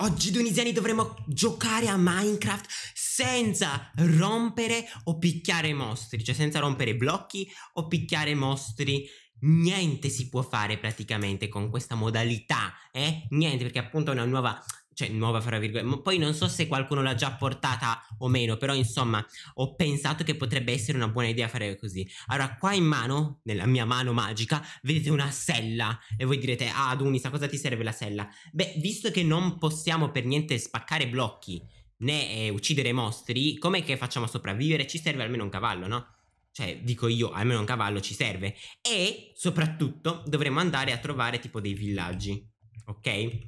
Oggi tunisiani dovremo giocare a Minecraft senza rompere o picchiare mostri, cioè senza rompere blocchi o picchiare mostri. Niente si può fare praticamente con questa modalità, eh? Niente, perché appunto è una nuova cioè nuova fra virgolette, poi non so se qualcuno l'ha già portata o meno, però insomma ho pensato che potrebbe essere una buona idea fare così. Allora qua in mano, nella mia mano magica, vedete una sella e voi direte ah a cosa ti serve la sella? Beh visto che non possiamo per niente spaccare blocchi né eh, uccidere mostri, com'è che facciamo a sopravvivere? Ci serve almeno un cavallo, no? Cioè, dico io, almeno un cavallo ci serve. E soprattutto dovremmo andare a trovare tipo dei villaggi, ok?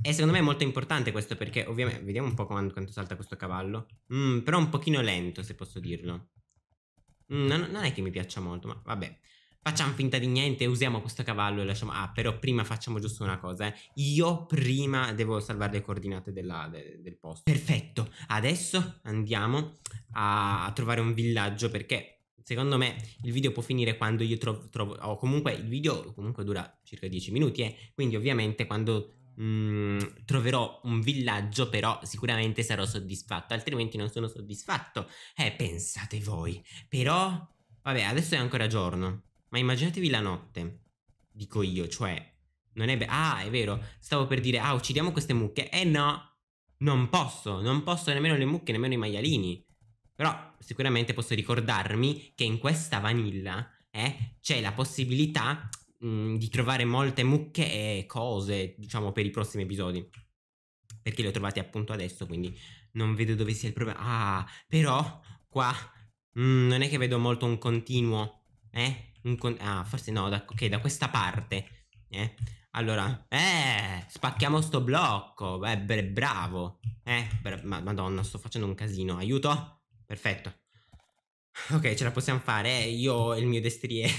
E secondo me è molto importante questo perché ovviamente... Vediamo un po' quanto, quanto salta questo cavallo. Mm, però un pochino lento se posso dirlo. Mm, non, non, è che mi piaccia molto, ma vabbè. Facciamo finta di niente, usiamo questo cavallo e lasciamo... Ah, però prima facciamo giusto una cosa, eh. Io prima devo salvare le coordinate della, de, del posto. Perfetto, adesso andiamo a, a trovare un villaggio perché secondo me il video può finire quando io trovo, trovo o comunque il video comunque dura circa 10 minuti eh, quindi ovviamente quando mh, mm, troverò un villaggio, però sicuramente sarò soddisfatto, altrimenti non sono soddisfatto. Eh, pensate voi. Però, vabbè, adesso è ancora giorno, ma immaginatevi la notte, dico io, cioè... Non è be- ah, è vero, stavo per dire, ah, uccidiamo queste mucche. Eh no, non posso, non posso nemmeno le mucche, nemmeno i maialini. Però sicuramente posso ricordarmi che in questa vanilla eh, c'è la possibilità Mhmm, di trovare molte mucche e cose, diciamo, per i prossimi episodi. Perché le ho trovate appunto adesso, quindi non vedo dove sia il problema. Ah, però qua mh, mhmm, non è che vedo molto un continuo, eh? Un con ah, forse no, da ok, da questa parte, eh? Allora, eh, spacchiamo sto blocco, eh, bravo, eh, bra ma madonna, sto facendo un casino, aiuto? Perfetto. Ok, ce la possiamo fare, eh, io e il mio destriero.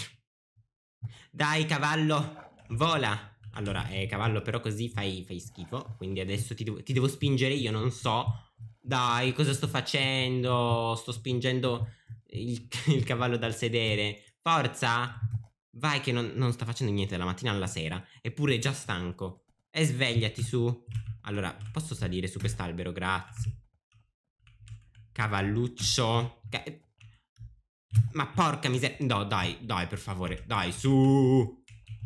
Dai cavallo, vola. Allora, eh, cavallo, però così fai, fai schifo. Quindi adesso ti devo, ti devo spingere io, non so. Dai, cosa sto facendo? Sto spingendo il, il cavallo dal sedere. Forza! Vai che non, non sta facendo niente dalla mattina alla sera. Eppure è già stanco. E svegliati su. Allora, posso salire su quest'albero? Grazie. Cavalluccio. Ca eh, ma porca miseria. No, dai, dai, per favore. Dai, su.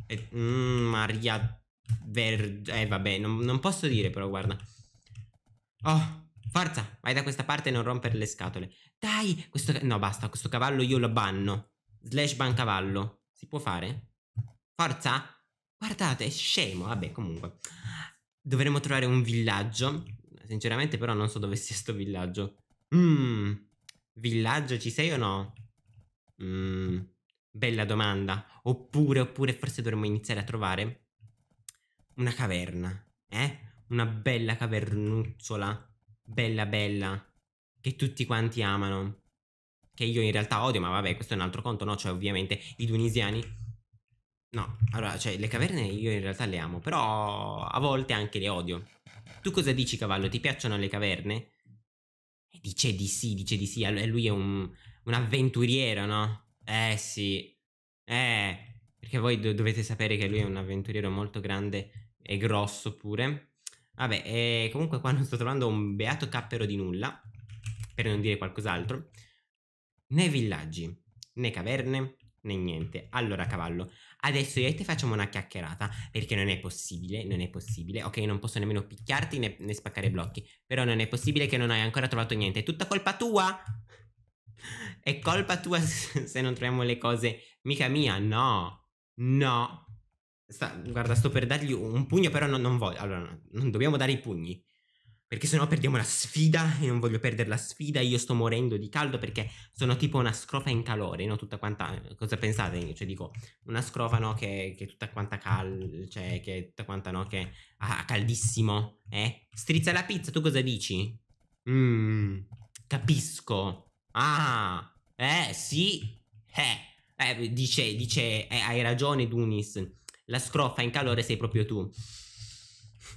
E, mm, Maria Verde. Eh, vabbè, non, non, posso dire, però, guarda. Oh, forza, vai da questa parte e non rompere le scatole. Dai, questo... No, basta, questo cavallo io lo banno. Slash ban cavallo. Si può fare? Forza? Guardate, è scemo. Vabbè, comunque. Dovremmo trovare un villaggio. Sinceramente, però, non so dove sia sto villaggio. Mmm. Villaggio, ci sei o no? Mm, bella domanda. Oppure, oppure forse dovremmo iniziare a trovare una caverna, eh? Una bella cavernuzzola, bella bella, che tutti quanti amano. Che io in realtà odio, ma vabbè, questo è un altro conto, no? Cioè, ovviamente, i dunisiani... No, allora, cioè, le caverne io in realtà le amo, però a volte anche le odio. Tu cosa dici, cavallo? Ti piacciono le caverne? E eh, dice di sì, dice di sì. Lui è un, un avventuriero, no? Eh sì, eh, perché voi do dovete sapere che lui è un avventuriero molto grande e grosso pure. Vabbè, eh, comunque qua non sto trovando un beato cappero di nulla, per non dire qualcos'altro. Né villaggi, né caverne, né niente. Allora, cavallo, adesso io e te facciamo una chiacchierata, perché non è possibile, non è possibile. Ok, non posso nemmeno picchiarti né, né spaccare blocchi, però non è possibile che non hai ancora trovato niente. È tutta colpa tua! È colpa tua se non troviamo le cose. Mica mia, no. No. Sta, guarda, sto per dargli un pugno, però non, non voglio. Allora, non dobbiamo dare i pugni. Perché sennò perdiamo la sfida e non voglio perdere la sfida. Io sto morendo di caldo perché sono tipo una scrofa in calore, no? Tutta quanta. Cosa pensate? Cioè, dico, una scrofa, no? Che, che tutta quanta cal. Cioè, che tutta quanta, no? Che ah, caldissimo, eh? Strizza la pizza, tu cosa dici? Mmm, capisco. Ah, eh sì, eh, eh dice, dice eh, hai ragione Dunis, la scroffa in calore sei proprio tu.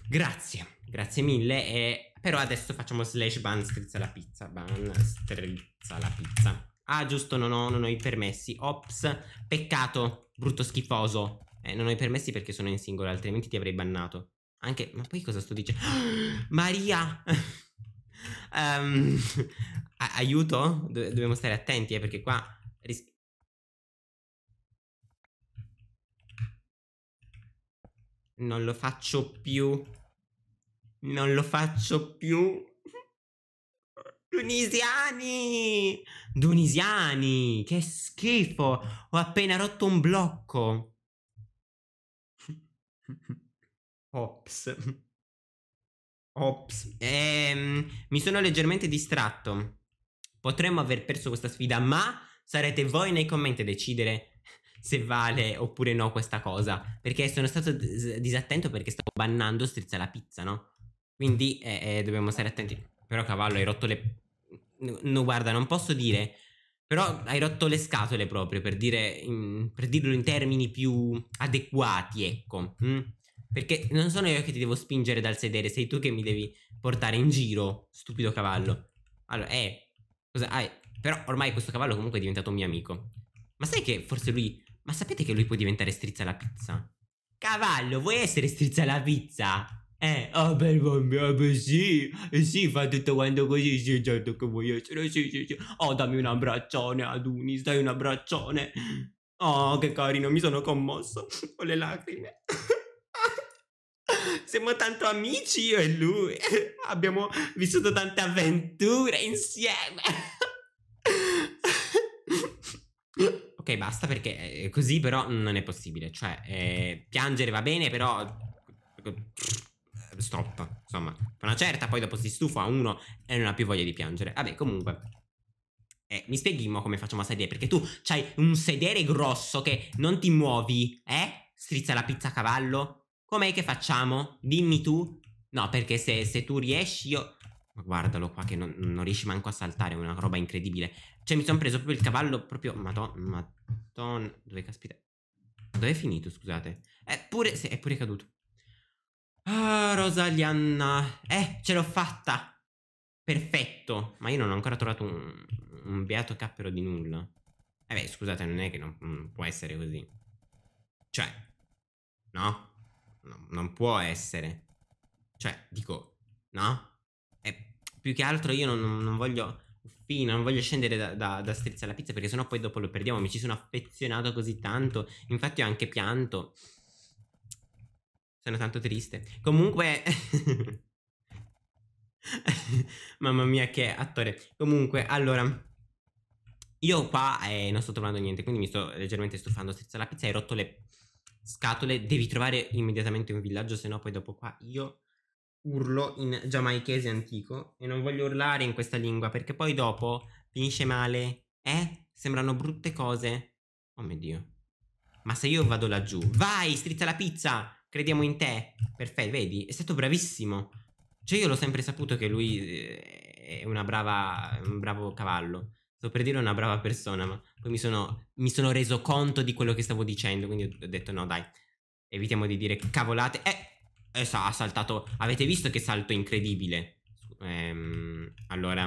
Grazie, grazie mille, eh, però adesso facciamo slash ban strizza la pizza, ban strizza la pizza. Ah giusto, non ho, non ho i permessi, ops, peccato, brutto schifoso. Eh, non ho i permessi perché sono in singolo, altrimenti ti avrei bannato. Anche, ma poi cosa sto dicendo? Maria! um, aiuto? Do- dobbiamo stare attenti, eh, perché qua... Ris- non lo faccio più. Non lo faccio più. Tunisiani! Tunisiani! Che schifo! Ho appena rotto un blocco. Ops. Ops. Ehm, mi sono leggermente distratto potremmo aver perso questa sfida, ma sarete voi nei commenti a decidere se vale oppure no questa cosa. Perché sono stato disattento perché stavo bannando strizza la pizza, no? Quindi eh, eh, dobbiamo stare attenti. Però cavallo, hai rotto le... No, guarda, non posso dire... Però hai rotto le scatole proprio, per, dire, in, per dirlo in termini più adeguati, ecco. Mm? Perché non sono io che ti devo spingere dal sedere, sei tu che mi devi portare in giro, stupido cavallo. Allora, eh, Cosa? Ah, però ormai questo cavallo comunque è diventato un mio amico. Ma sai che forse lui... Ma sapete che lui può diventare strizza la pizza? Cavallo, vuoi essere strizza la pizza? Eh, oh bel bambino, eh, beh, sì, eh, sì, fa tutto quanto così, sì, certo che vuoi essere, sì, sì, sì. Oh, dammi un abbraccione, Adunis, dai un abbraccione. Oh, che carino, mi sono commosso, ho le lacrime. Siamo tanto amici io e lui. Abbiamo vissuto tante avventure insieme. ok, basta perché così però non è possibile. Cioè, eh, piangere va bene, però... Eh, stop, insomma, una certa, poi dopo si stufa uno e non ha più voglia di piangere. Vabbè, comunque, eh, mi spieghi mo come facciamo a sedere? Perché tu c'hai un sedere grosso che non ti muovi, eh? Strizza la pizza a cavallo? Com'è che facciamo? Dimmi tu. No, perché se, se tu riesci io... Ma guardalo qua che non, non, riesci manco a saltare, è una roba incredibile. Cioè mi sono preso proprio il cavallo, proprio... Madonna, madonna... Dove caspita? Dove è finito, scusate? Eppure... Sì, è pure caduto. Ah, Rosalianna. Eh, ce l'ho fatta. Perfetto. Ma io non ho ancora trovato un, un beato cappero di nulla. Eh beh, scusate, non è che non, non può essere così. Cioè, no? no, non può essere. Cioè, dico, no? E eh, più che altro io non, non, voglio... Fino, non voglio scendere da, da, da strizza alla pizza perché sennò poi dopo lo perdiamo. Mi ci sono affezionato così tanto. Infatti ho anche pianto. Sono tanto triste. Comunque... Mamma mia che attore. Comunque, allora... Io qua eh, non sto trovando niente, quindi mi sto leggermente stufando. Strizza alla pizza hai rotto le scatole, devi trovare immediatamente un villaggio, se no poi dopo qua io urlo in giamaichese antico e non voglio urlare in questa lingua perché poi dopo finisce male, eh? Sembrano brutte cose. Oh mio Dio. Ma se io vado laggiù, vai, strizza la pizza, crediamo in te. Perfetto, vedi, è stato bravissimo. Cioè io l'ho sempre saputo che lui eh, è una brava, un bravo cavallo sto per dire una brava persona, ma poi mi sono, mi sono reso conto di quello che stavo dicendo, quindi ho detto no dai, evitiamo di dire cavolate. Eh, eh ha saltato, avete visto che salto incredibile? Ehm, allora,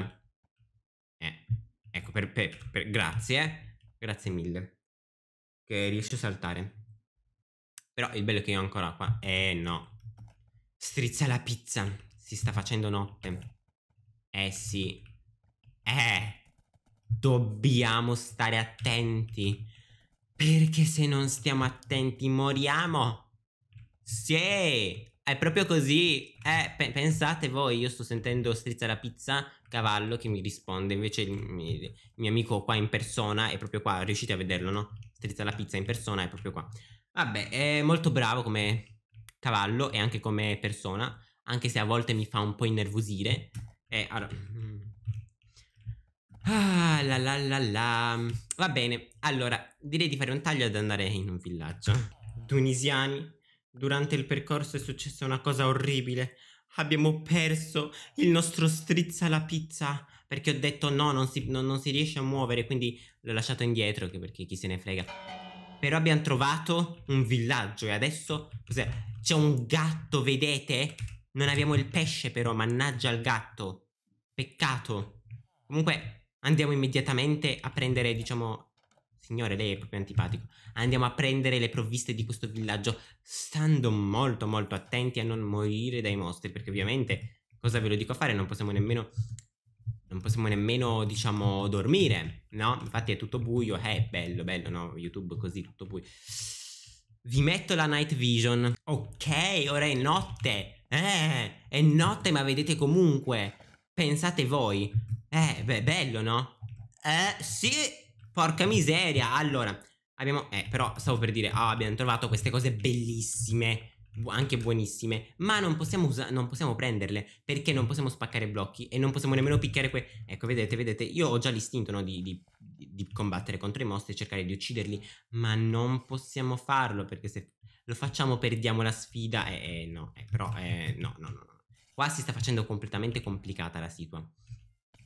eh, ecco, per, per, per, grazie, eh. grazie mille, che riesce a saltare. Però il bello è che io ho ancora qua, eh no, strizza la pizza, si sta facendo notte. Eh sì, eh dobbiamo stare attenti. Perché se non stiamo attenti moriamo. Sì, è proprio così. Eh, pe pensate voi, io sto sentendo strizza la pizza, cavallo che mi risponde. Invece il, mi, il mio amico qua in persona è proprio qua. Riuscite a vederlo, no? Strizza la pizza in persona è proprio qua. Vabbè, è molto bravo come cavallo e anche come persona. Anche se a volte mi fa un po' innervosire. Eh, allora, mm. Ah, la la la la. Va bene, allora direi di fare un taglio ed andare in un villaggio. Tunisiani, durante il percorso è successa una cosa orribile. Abbiamo perso il nostro strizza la pizza perché ho detto no, non si, no, non si riesce a muovere, quindi l'ho lasciato indietro perché chi se ne frega. Però abbiamo trovato un villaggio e adesso c'è un gatto, vedete? Non abbiamo il pesce però, mannaggia il gatto. Peccato. Comunque Andiamo immediatamente a prendere, diciamo... Signore, lei è proprio antipatico. Andiamo a prendere le provviste di questo villaggio, stando molto molto attenti a non morire dai mostri, perché ovviamente, cosa ve lo dico a fare, non possiamo nemmeno... Non possiamo nemmeno, diciamo, dormire, no? Infatti è tutto buio, eh, bello, bello, no? YouTube così, tutto buio. Vi metto la night vision. Ok, ora è notte. Eh, è notte, ma vedete comunque. Pensate voi. Eh, beh, bello, no? Eh, sì, porca miseria. Allora, abbiamo... Eh, però stavo per dire, ah, abbiamo trovato queste cose bellissime, anche buonissime, ma non possiamo, non possiamo prenderle, perché non possiamo spaccare blocchi e non possiamo nemmeno picchiare que... Ecco, vedete, vedete, io ho già l'istinto, no, di, di, di combattere contro i mostri e cercare di ucciderli, ma non possiamo farlo, perché se lo facciamo perdiamo la sfida e eh, eh, no, eh, però eh, no, no, no, no. Qua si sta facendo completamente complicata la situazione.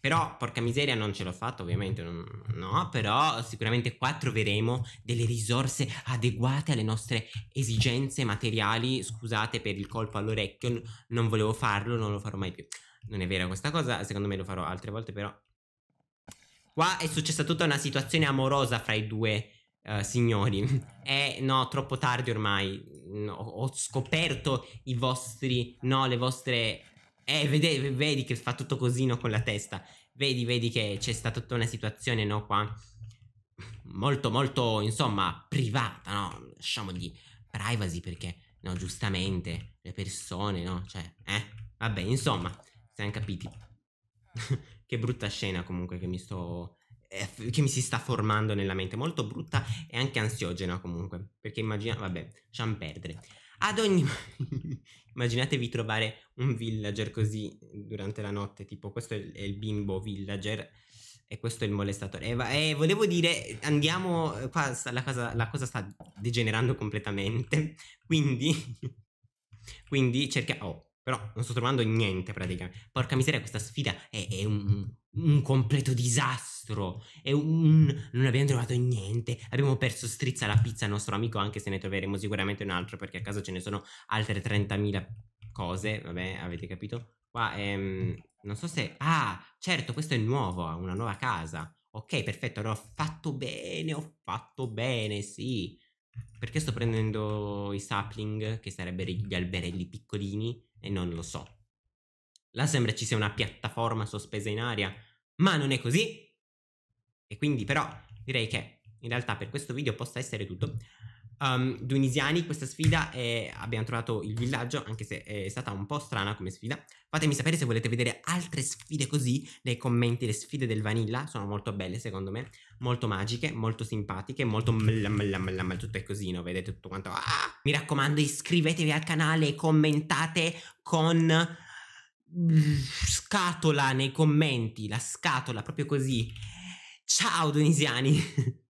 Però, porca miseria, non ce l'ho fatto, ovviamente, no, però sicuramente qua troveremo delle risorse adeguate alle nostre esigenze materiali. Scusate per il colpo all'orecchio, non volevo farlo, non lo farò mai più. Non è vera questa cosa, secondo me lo farò altre volte, però. Qua è successa tutta una situazione amorosa fra i due Uh, signori, è no, troppo tardi ormai. No, ho scoperto i vostri, no, le vostre eh, vedi, vedi, che fa tutto cosino con la testa. Vedi, vedi che c'è stata tutta una situazione, no, qua. Molto, molto, insomma, privata, no? Lasciamogli privacy perché, no, giustamente, le persone, no? Cioè, eh, vabbè, insomma, siamo capiti. che brutta scena comunque che mi sto... Eh, che mi si sta formando nella mente. Molto brutta e anche ansiogena comunque. Perché immagina, vabbè, lasciamo perdere. Ad ogni... Immaginatevi trovare un villager così durante la notte, tipo questo è il bimbo villager e questo è il molestatore. E, va- e volevo dire, andiamo, eh, qua la cosa, la cosa sta degenerando completamente, quindi, quindi cerchiamo... Oh, però non sto trovando niente praticamente. Porca miseria, questa sfida è, è un, un completo disastro. e un. Non abbiamo trovato niente. Abbiamo perso strizza la pizza al nostro amico, anche se ne troveremo sicuramente un altro, perché a caso ce ne sono altre 30.000 cose. Vabbè, avete capito? Qua è. Ehm, non so se. Ah, certo, questo è nuovo, una nuova casa. Ok, perfetto, allora ho fatto bene, ho fatto bene, sì. Perché sto prendendo i sapling, che sarebbero gli alberelli piccolini, e non lo so. Là sembra ci sia una piattaforma sospesa in aria, ma non è così. E quindi però direi che in realtà per questo video possa essere tutto. Um, Dunisiani, questa sfida è, abbiamo trovato il villaggio, anche se è stata un po' strana come sfida. Fatemi sapere se volete vedere altre sfide così nei commenti, le sfide del Vanilla sono molto belle secondo me, molto magiche, molto simpatiche, molto mla tutto è così, no? vedete tutto quanto. Ah! Mi raccomando iscrivetevi al canale e commentate con scatola nei commenti, la scatola proprio così. Ciao Donisiani!